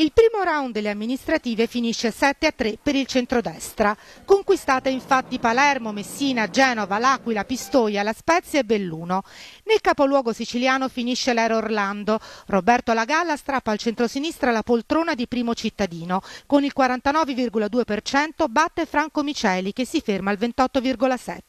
Il primo round delle amministrative finisce 7 a 3 per il centrodestra. Conquistate infatti Palermo, Messina, Genova, L'Aquila, Pistoia, La Spezia e Belluno. Nel capoluogo siciliano finisce l'era Orlando. Roberto Lagalla strappa al centrosinistra la poltrona di primo cittadino. Con il 49,2% batte Franco Miceli che si ferma al 28,7%.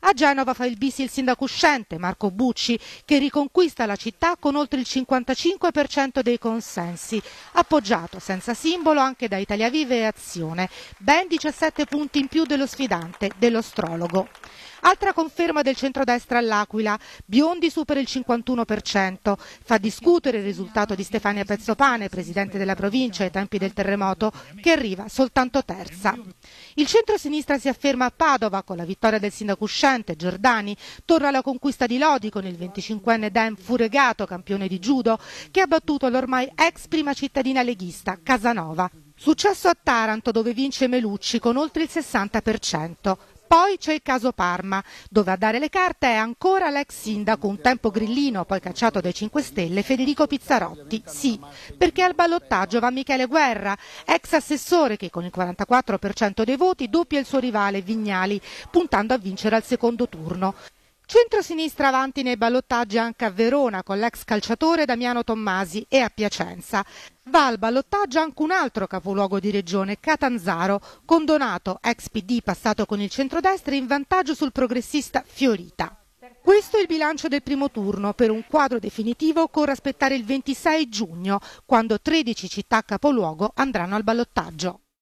A Genova fa il bis il sindaco uscente Marco Bucci che riconquista la città con oltre il 55% dei consensi. A appoggiato senza simbolo anche da Italia Vive e Azione, ben 17 punti in più dello sfidante, dell'astrologo. Altra conferma del centrodestra all'Aquila, Biondi supera il 51%, fa discutere il risultato di Stefania Pezzopane, presidente della provincia ai tempi del terremoto, che arriva soltanto terza. Il centro-sinistra si afferma a Padova con la vittoria del sindaco uscente Giordani, torna alla conquista di Lodi con il 25enne Dan Furegato, campione di judo, che ha battuto l'ormai ex prima cittadina leghista Casanova. Successo a Taranto dove vince Melucci con oltre il 60%. Poi c'è il caso Parma, dove a dare le carte è ancora l'ex sindaco, un tempo grillino, poi cacciato dai 5 Stelle, Federico Pizzarotti. Sì, perché al ballottaggio va Michele Guerra, ex assessore che con il 44% dei voti doppia il suo rivale Vignali, puntando a vincere al secondo turno. Centro-sinistra avanti nei ballottaggi anche a Verona con l'ex calciatore Damiano Tommasi e a Piacenza. Va al ballottaggio anche un altro capoluogo di regione, Catanzaro, con Donato, ex PD passato con il centrodestra, in vantaggio sul progressista Fiorita. Questo è il bilancio del primo turno. Per un quadro definitivo occorre aspettare il 26 giugno, quando 13 città capoluogo andranno al ballottaggio.